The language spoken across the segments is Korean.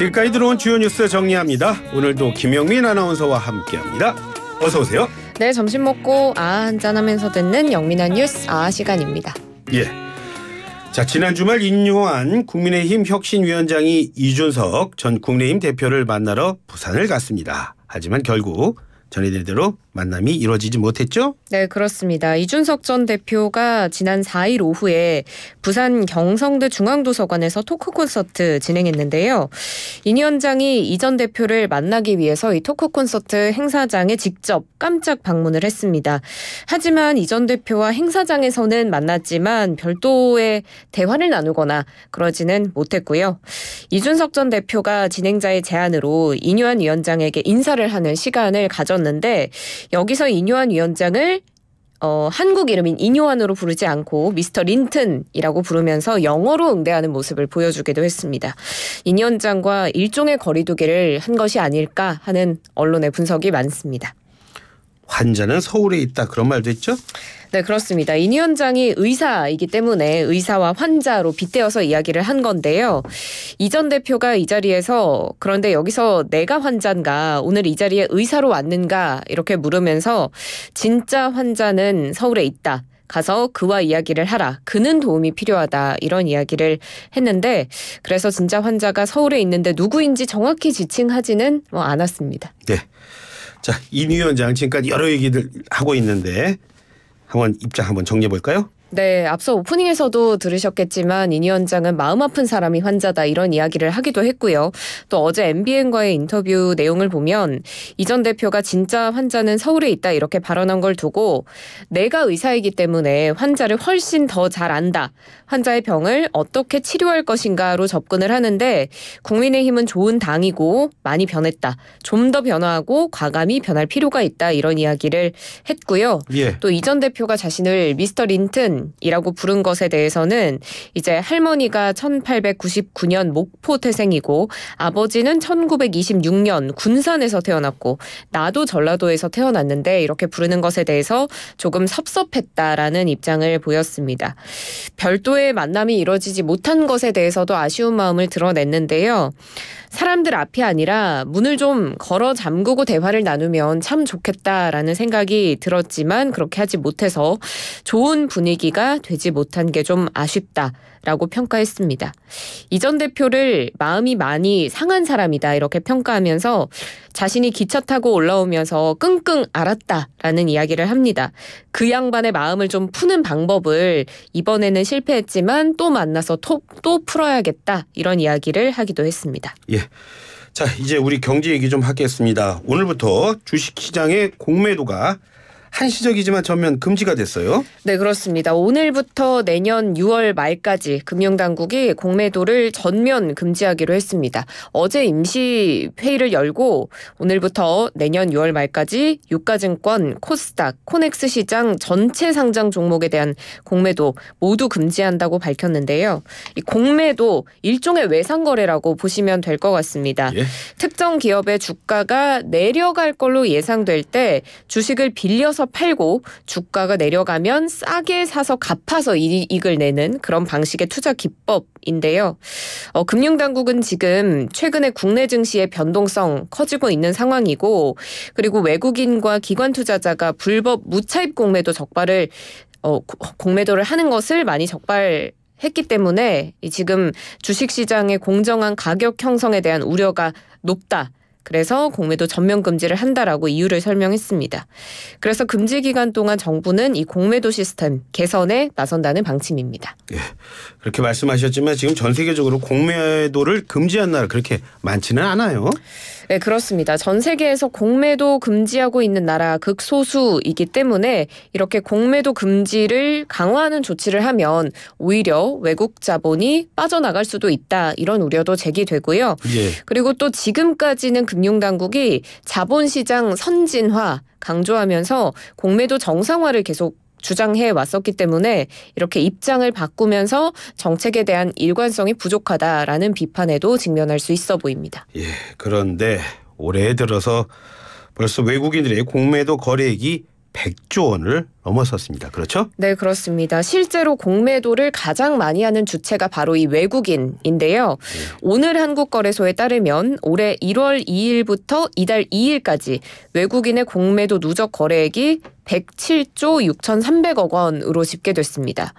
지금까지 들어온 주요 뉴스 정리합니다. 오늘도 김영민 아나운서와 함께합니다. 어서 오세요. 네, 점심 먹고 아 한잔하면서 듣는 영민한 뉴스 아 시간입니다. 예. 자, 지난 주말 인용한 국민의힘 혁신위원장이 이준석 전 국민의힘 대표를 만나러 부산을 갔습니다. 하지만 결국 전해드린 대로 만남이 이루어지지 못했죠? 네, 그렇습니다. 이준석 전 대표가 지난 4일 오후에 부산 경성대 중앙도서관에서 토크 콘서트 진행했는데요. 이 위원장이 이전 대표를 만나기 위해서 이 토크 콘서트 행사장에 직접 깜짝 방문을 했습니다. 하지만 이전 대표와 행사장에서는 만났지만 별도의 대화를 나누거나 그러지는 못했고요. 이준석 전 대표가 진행자의 제안으로 이뉴한 위원장에게 인사를 하는 시간을 가졌 있었는데 여기서 인요한 위원장을 어, 한국 이름인 인요한으로 부르지 않고 미스터 린튼이라고 부르면서 영어로 응대하는 모습을 보여주기도 했습니다. 이 위원장과 일종의 거리두기를 한 것이 아닐까 하는 언론의 분석이 많습니다. 환자는 서울에 있다 그런 말도 있죠? 네, 그렇습니다. 이 위원장이 의사이기 때문에 의사와 환자로 빗대어서 이야기를 한 건데요. 이전 대표가 이 자리에서 그런데 여기서 내가 환자인가 오늘 이 자리에 의사로 왔는가 이렇게 물으면서 진짜 환자는 서울에 있다. 가서 그와 이야기를 하라. 그는 도움이 필요하다. 이런 이야기를 했는데 그래서 진짜 환자가 서울에 있는데 누구인지 정확히 지칭하지는 뭐 않았습니다. 네. 자, 임 위원장 지금까지 여러 얘기들 하고 있는데 한번 입장 한번 정리해 볼까요? 네, 앞서 오프닝에서도 들으셨겠지만 이 위원장은 마음 아픈 사람이 환자다 이런 이야기를 하기도 했고요. 또 어제 MBN과의 인터뷰 내용을 보면 이 전 대표가 진짜 환자는 서울에 있다 이렇게 발언한 걸 두고 내가 의사이기 때문에 환자를 훨씬 더 잘 안다. 환자의 병을 어떻게 치료할 것인가로 접근을 하는데 국민의힘은 좋은 당이고 많이 변했다. 좀 더 변화하고 과감히 변할 필요가 있다 이런 이야기를 했고요. 예. 또이 전 대표가 자신을 미스터 린튼 이라고 부른 것에 대해서는 이제 할머니가 1899년 목포 태생이고 아버지는 1926년 군산에서 태어났고 나도 전라도에서 태어났는데 이렇게 부르는 것에 대해서 조금 섭섭했다라는 입장을 보였습니다. 별도의 만남이 이뤄지지 못한 것에 대해서도 아쉬운 마음을 드러냈는데요. 사람들 앞이 아니라 문을 좀 걸어 잠그고 대화를 나누면 참 좋겠다라는 생각이 들었지만 그렇게 하지 못해서 좋은 분위기 준비가 되지 못한 게 좀 아쉽다라고 평가했습니다. 이전 대표를 마음이 많이 상한 사람이다 이렇게 평가하면서 자신이 기차 타고 올라오면서 끙끙 앓았다라는 이야기를 합니다. 그 양반의 마음을 좀 푸는 방법을 이번에는 실패했지만 또 만나서 또, 또 풀어야겠다 이런 이야기를 하기도 했습니다. 예. 자, 이제 우리 경제 얘기 좀 하겠습니다. 오늘부터 주식시장의 공매도가 한시적이지만 전면 금지가 됐어요. 네, 그렇습니다. 오늘부터 내년 6월 말까지 금융당국이 공매도를 전면 금지하기로 했습니다. 어제 임시 회의를 열고 오늘부터 내년 6월 말까지 유가증권, 코스닥, 코넥스 시장 전체 상장 종목에 대한 공매도 모두 금지한다고 밝혔는데요. 이 공매도 일종의 외상 거래라고 보시면 될 것 같습니다. 예? 특정 기업의 주가가 내려갈 걸로 예상될 때 주식을 빌려서 사서 팔고 주가가 내려가면 싸게 사서 갚아서 이익을 내는 그런 방식의 투자 기법인데요. 어, 금융당국은 지금 최근에 국내 증시의 변동성 커지고 있는 상황이고 그리고 외국인과 기관 투자자가 불법 무차입 공매도 적발을 어, 공매도를 하는 것을 많이 적발 했기 때문에 지금 주식시장의 공정한 가격 형성에 대한 우려가 높다. 그래서 공매도 전면 금지를 한다라고 이유를 설명했습니다. 그래서 금지 기간 동안 정부는 이 공매도 시스템 개선에 나선다는 방침입니다. 예, 그렇게 말씀하셨지만 지금 전 세계적으로 공매도를 금지한 나라 그렇게 많지는 않아요. 네, 그렇습니다. 전 세계에서 공매도 금지하고 있는 나라 극소수이기 때문에 이렇게 공매도 금지를 강화하는 조치를 하면 오히려 외국 자본이 빠져나갈 수도 있다 이런 우려도 제기되고요. 예. 그리고 또 지금까지는 금융당국이 자본시장 선진화 강조하면서 공매도 정상화를 계속 주장해 왔었기 때문에 이렇게 입장을 바꾸면서 정책에 대한 일관성이 부족하다라는 비판에도 직면할 수 있어 보입니다. 예, 그런데 올해 들어서 벌써 외국인들의 공매도 거래액이 100조 원을 넘어섰습니다. 그렇죠? 네, 그렇습니다. 실제로 공매도를 가장 많이 하는 주체가 바로 이 외국인인데요. 네. 오늘 한국거래소에 따르면 올해 1월 2일부터 이달 2일까지 외국인의 공매도 누적 거래액이 107조 6,300억 원으로 집계됐습니다.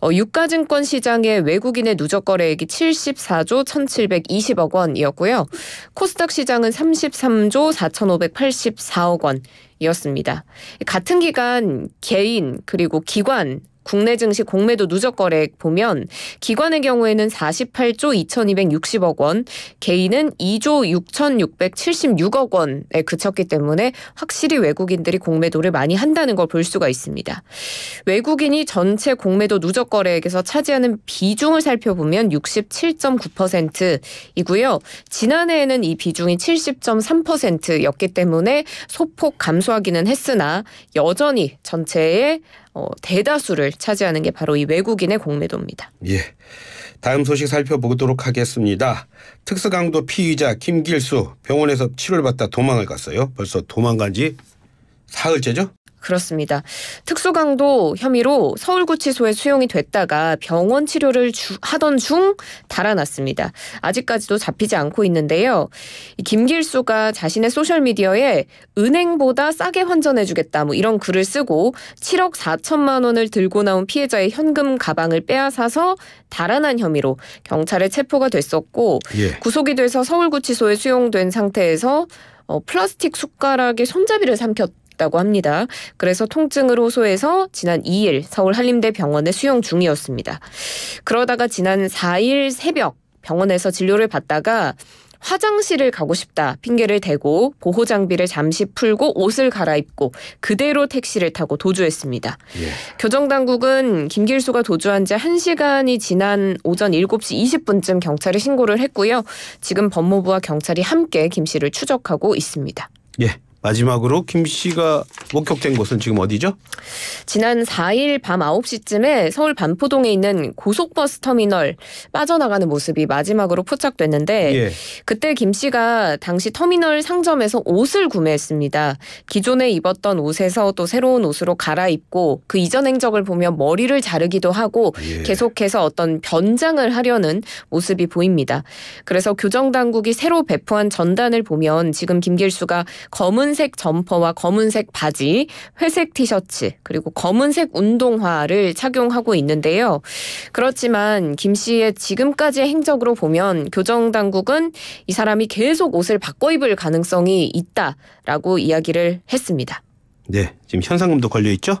어, 유가증권 시장의 외국인의 누적 거래액이 74조 1,720억 원이었고요. 코스닥 시장은 33조 4,584억 원, 이었습니다. 같은 기간 개인 그리고 기관 국내 증시 공매도 누적 거래액 보면 기관의 경우에는 48조 2,260억 원, 개인은 2조 6,676억 원에 그쳤기 때문에 확실히 외국인들이 공매도를 많이 한다는 걸 볼 수가 있습니다. 외국인이 전체 공매도 누적 거래액에서 차지하는 비중을 살펴보면 67.9%이고요. 지난해에는 이 비중이 70.3%였기 때문에 소폭 감소하기는 했으나 여전히 전체의 어, 대다수를 차지하는 게 바로 이 외국인의 공매도입니다. 예. 다음 소식 살펴보도록 하겠습니다. 특수강도 피의자 김길수 병원에서 치료를 받다 도망을 갔어요. 벌써 도망간 지 사흘째죠? 그렇습니다. 특수강도 혐의로 서울구치소에 수용이 됐다가 병원 치료를 주, 하던 중 달아났습니다. 아직까지도 잡히지 않고 있는데요. 김길수가 자신의 소셜미디어에 은행보다 싸게 환전해주겠다 뭐 이런 글을 쓰고 7억 4천만 원을 들고 나온 피해자의 현금 가방을 빼앗아서 달아난 혐의로 경찰에 체포가 됐었고 예. 구속이 돼서 서울구치소에 수용된 상태에서 어, 플라스틱 숟가락에 손잡이를 삼켰 있다고 합니다. 그래서 통증을 호소해서 지난 2일 서울 한림대 병원에 수용 중이었습니다. 그러다가 지난 4일 새벽 병원에서 진료를 받다가 화장실을 가고 싶다 핑계를 대고 보호 장비를 잠시 풀고 옷을 갈아입고 그대로 택시를 타고 도주했습니다. 예. 교정 당국은 김길수가 도주한 지 1시간이 지난 오전 7시 20분쯤 경찰에 신고를 했고요. 지금 법무부와 경찰이 함께 김 씨를 추적하고 있습니다. 예. 마지막으로 김 씨가 목격된 곳은 지금 어디죠? 지난 4일 밤 9시쯤에 서울 반포동에 있는 고속버스 터미널 빠져나가는 모습이 마지막으로 포착됐는데 예. 그때 김 씨가 당시 터미널 상점에서 옷을 구매했습니다. 기존에 입었던 옷에서 또 새로운 옷으로 갈아입고 그 이전 행적을 보면 머리를 자르기도 하고 예. 계속해서 어떤 변장을 하려는 모습이 보입니다. 그래서 교정 당국이 새로 배포한 전단을 보면 지금 김길수가 검은 흰색 점퍼와 검은색 바지, 회색 티셔츠, 그리고 검은색 운동화를 착용하고 있는데요. 그렇지만 김 씨의 지금까지의 행적으로 보면 교정 당국은 이 사람이 계속 옷을 바꿔 입을 가능성이 있다라고 이야기를 했습니다. 네, 지금 현상금도 걸려 있죠?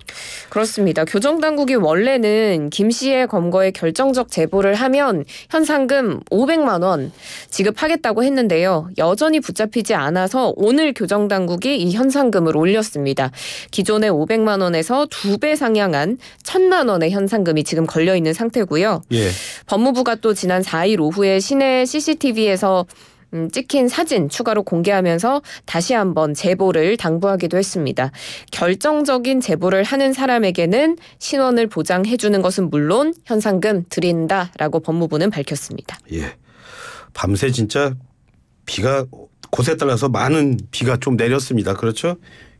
그렇습니다. 교정 당국이 원래는 김 씨의 검거에 결정적 제보를 하면 현상금 500만 원 지급하겠다고 했는데요. 여전히 붙잡히지 않아서 오늘 교정 당국이 이 현상금을 올렸습니다. 기존의 500만 원에서 두 배 상향한 1000만 원의 현상금이 지금 걸려 있는 상태고요. 예. 법무부가 또 지난 4일 오후에 시내 CCTV에서 음, 찍힌 사진 추가로 공개하면서 다시 한번 제보를 당부하기도 했습니다. 결정적인 제보를 하는 사람에게는 신원을 보장해주는 것은 물론 현상금 드린다라고 법무부는 밝혔습니다. 예. 밤새 진짜 비가 곳에 따라서 많은 비가 좀 내렸습니다. 그렇죠?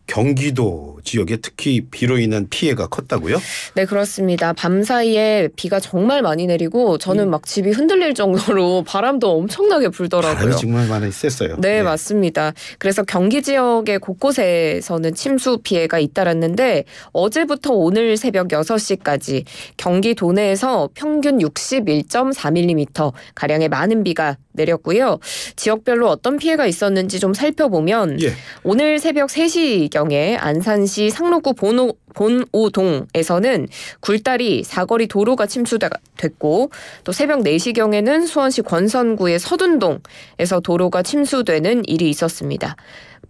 경기도 지역에 특히 비로 인한 피해가 컸다고요? 네, 그렇습니다. 밤 사이에 비가 정말 많이 내리고 저는 음. 막 집이 흔들릴 정도로 바람도 엄청나게 불더라고요. 바람이 정말 많이 셌어요. 네, 네, 맞습니다. 그래서 경기 지역의 곳곳에서는 침수 피해가 잇따랐는데 어제부터 오늘 새벽 6시까지 경기도 내에서 평균 61.4mm 가량의 많은 비가 내렸고요. 지역별로 어떤 피해가 있었는지 좀 살펴보면 예. 오늘 새벽 3시경에 안산시 상록구 본호 본오동에서는 굴다리 사거리 도로가 침수됐고 또 새벽 4시경에는 수원시 권선구의 서둔동에서 도로가 침수되는 일이 있었습니다.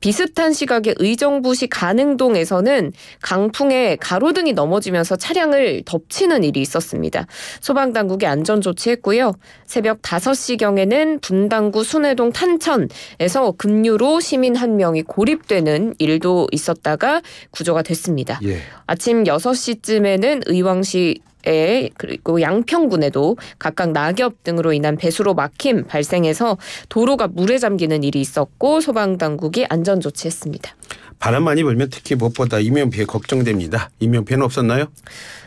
비슷한 시각의 의정부시 가능동에서는 강풍에 가로등이 넘어지면서 차량을 덮치는 일이 있었습니다. 소방당국이 안전 조치했고요. 새벽 5시경에는 분당구 순회동 탄천에서 급류로 시민 한 명이 고립되는 일도 있었다가 구조가 됐습니다. 예. 아침 6시쯤에는 의왕시 에 그리고 양평군에도 각각 낙엽 등으로 인한 배수로 막힘 발생해서 도로가 물에 잠기는 일이 있었고 소방당국이 안전 조치했습니다. 바람 많이 불면 특히 무엇보다 인명피해 걱정됩니다. 인명피해는 없었나요?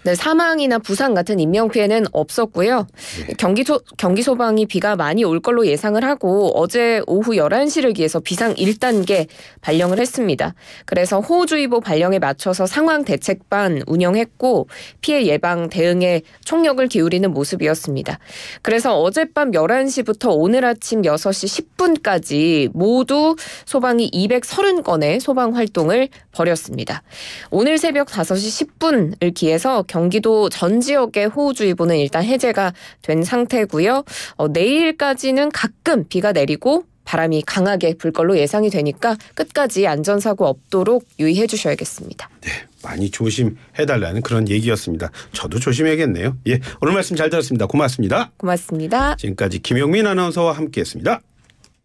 네, 사망이나 부상 같은 인명피해는 없었고요. 네. 경기, 소, 경기 소방이 비가 많이 올 걸로 예상을 하고 어제 오후 11시를 기해서 비상 1단계 발령을 했습니다. 그래서 호우주의보 발령에 맞춰서 상황 대책반 운영했고 피해 예방 대응에 총력을 기울이는 모습이었습니다. 그래서 어젯밤 11시부터 오늘 아침 6시 10분까지 모두 소방이 230건의 소방 활동을 벌였습니다. 오늘 새벽 5시 10분을 기해서 경기도 전 지역의 호우주의보는 일단 해제가 된 상태고요. 어, 내일까지는 가끔 비가 내리고 바람이 강하게 불 걸로 예상이 되니까 끝까지 안전사고 없도록 유의해 주셔야겠습니다. 네, 많이 조심해달라는 그런 얘기였습니다. 저도 조심해야겠네요. 예, 오늘 말씀 잘 들었습니다. 고맙습니다. 고맙습니다. 지금까지 김용민 아나운서와 함께했습니다.